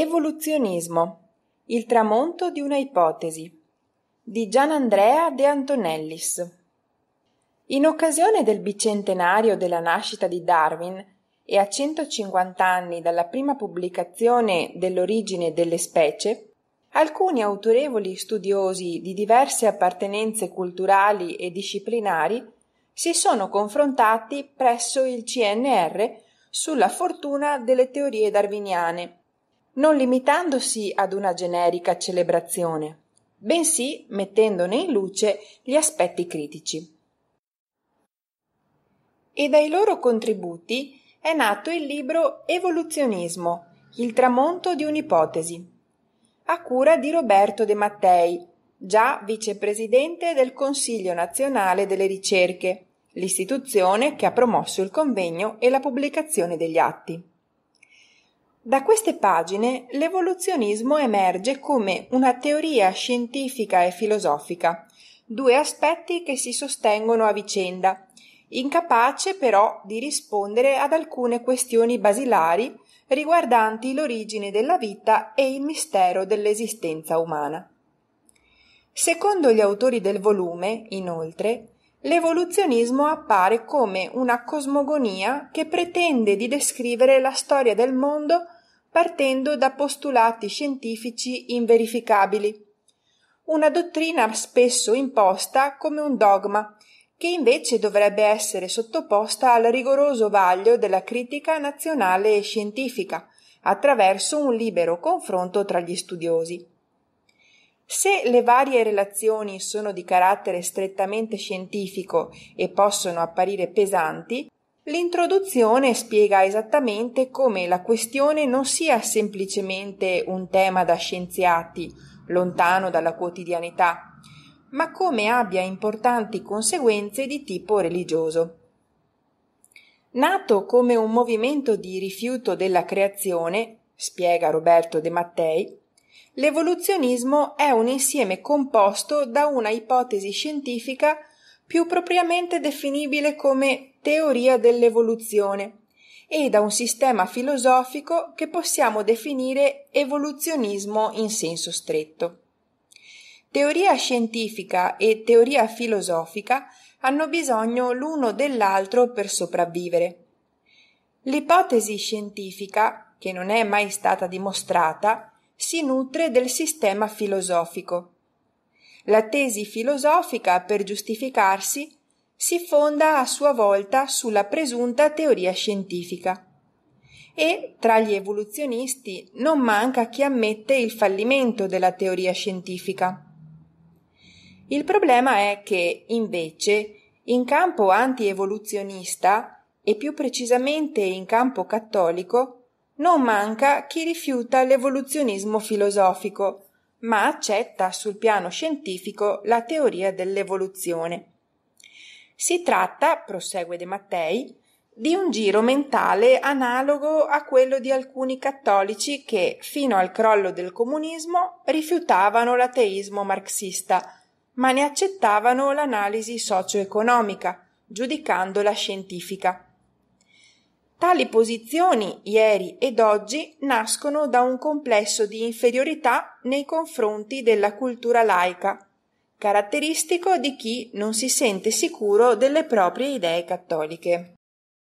Evoluzionismo. Il tramonto di una ipotesi di Gian Andrea De Antonellis. In occasione del bicentenario della nascita di Darwin e a 150 anni dalla prima pubblicazione dell'origine delle specie, alcuni autorevoli studiosi di diverse appartenenze culturali e disciplinari si sono confrontati presso il CNR sulla fortuna delle teorie darwiniane non limitandosi ad una generica celebrazione, bensì mettendone in luce gli aspetti critici. E dai loro contributi è nato il libro Evoluzionismo, il tramonto di un'ipotesi, a cura di Roberto De Mattei, già vicepresidente del Consiglio nazionale delle ricerche, l'istituzione che ha promosso il convegno e la pubblicazione degli atti. Da queste pagine l'evoluzionismo emerge come una teoria scientifica e filosofica, due aspetti che si sostengono a vicenda, incapace però di rispondere ad alcune questioni basilari riguardanti l'origine della vita e il mistero dell'esistenza umana. Secondo gli autori del volume, inoltre, L'evoluzionismo appare come una cosmogonia che pretende di descrivere la storia del mondo partendo da postulati scientifici inverificabili. Una dottrina spesso imposta come un dogma, che invece dovrebbe essere sottoposta al rigoroso vaglio della critica nazionale e scientifica, attraverso un libero confronto tra gli studiosi. Se le varie relazioni sono di carattere strettamente scientifico e possono apparire pesanti, L'introduzione spiega esattamente come la questione non sia semplicemente un tema da scienziati, lontano dalla quotidianità, ma come abbia importanti conseguenze di tipo religioso. Nato come un movimento di rifiuto della creazione, spiega Roberto De Mattei, l'evoluzionismo è un insieme composto da una ipotesi scientifica più propriamente definibile come teoria dell'evoluzione, e da un sistema filosofico che possiamo definire evoluzionismo in senso stretto. Teoria scientifica e teoria filosofica hanno bisogno l'uno dell'altro per sopravvivere. L'ipotesi scientifica, che non è mai stata dimostrata, si nutre del sistema filosofico la tesi filosofica, per giustificarsi, si fonda a sua volta sulla presunta teoria scientifica. E tra gli evoluzionisti non manca chi ammette il fallimento della teoria scientifica. Il problema è che, invece, in campo antievoluzionista e più precisamente in campo cattolico, non manca chi rifiuta l'evoluzionismo filosofico ma accetta sul piano scientifico la teoria dell'evoluzione. Si tratta, prosegue De Mattei, di un giro mentale analogo a quello di alcuni cattolici che, fino al crollo del comunismo, rifiutavano l'ateismo marxista, ma ne accettavano l'analisi socio-economica, giudicandola scientifica. Tali posizioni, ieri ed oggi, nascono da un complesso di inferiorità nei confronti della cultura laica, caratteristico di chi non si sente sicuro delle proprie idee cattoliche.